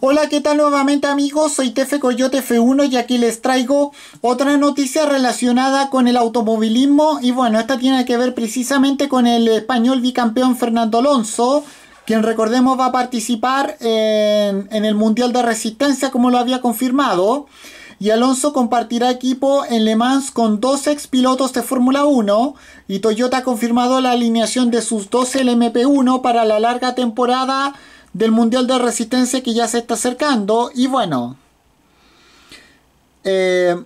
Hola, ¿qué tal nuevamente amigos? Soy Tefe Coyote F1 y aquí les traigo otra noticia relacionada con el automovilismo y bueno, esta tiene que ver precisamente con el español bicampeón Fernando Alonso, quien recordemos va a participar en, el Mundial de Resistencia como lo había confirmado. Y Alonso compartirá equipo en Le Mans con dos ex pilotos de Fórmula 1 y Toyota ha confirmado la alineación de sus dos LMP1 para la larga temporada del Mundial de Resistencia que ya se está acercando. Y bueno, eh,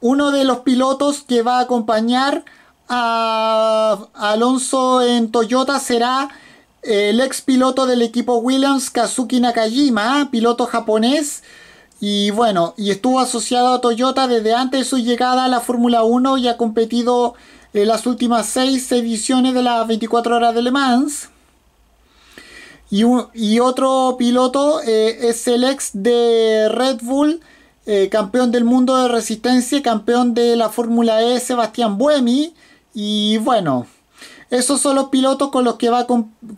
uno de los pilotos que va a acompañar a, Alonso en Toyota será eh, el ex piloto del equipo Williams, Kazuki Nakajima, ¿eh? piloto japonés. Y bueno, y estuvo asociado a Toyota desde antes de su llegada a la Fórmula 1 y ha competido en las últimas seis ediciones de las 24 horas de Le Mans. Y, otro piloto eh, es el ex de Red Bull, eh, campeón del mundo de resistencia, campeón de la Fórmula E, Sebastián Buemi. Y bueno, esos son los pilotos con los que va a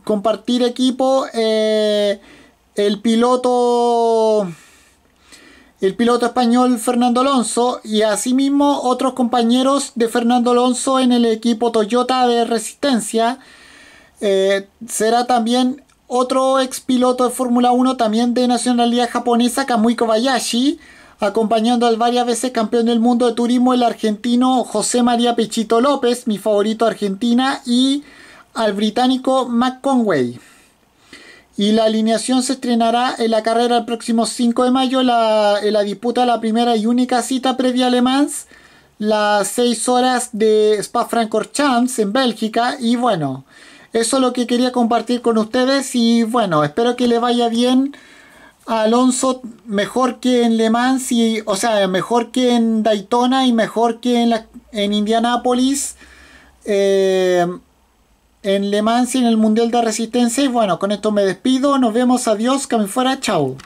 compartir equipo eh, el piloto el piloto español Fernando Alonso y asimismo otros compañeros de Fernando Alonso en el equipo Toyota de Resistencia. será también otro ex piloto de Fórmula 1 también de nacionalidad japonesa, Kamui Kobayashi, acompañando al varias veces campeón del mundo de turismo, el argentino José María Pechito López, mi favorito Argentina, y al británico Mac Conway. Y la alineación se estrenará en la carrera el próximo 5 de mayo, la, en la disputa de la primera y única cita previa Le las 6 horas de Spa-Francorchamps en Bélgica, y bueno. Eso es lo que quería compartir con ustedes y bueno, espero que le vaya bien a Alonso mejor que en Le Mans, y, o sea, mejor que en Daytona y mejor que en, en Indianápolis. Eh, en Le Mans y en el Mundial de Resistencia. Y bueno, con esto me despido. Nos vemos. Adiós. Que me fuera. Chao.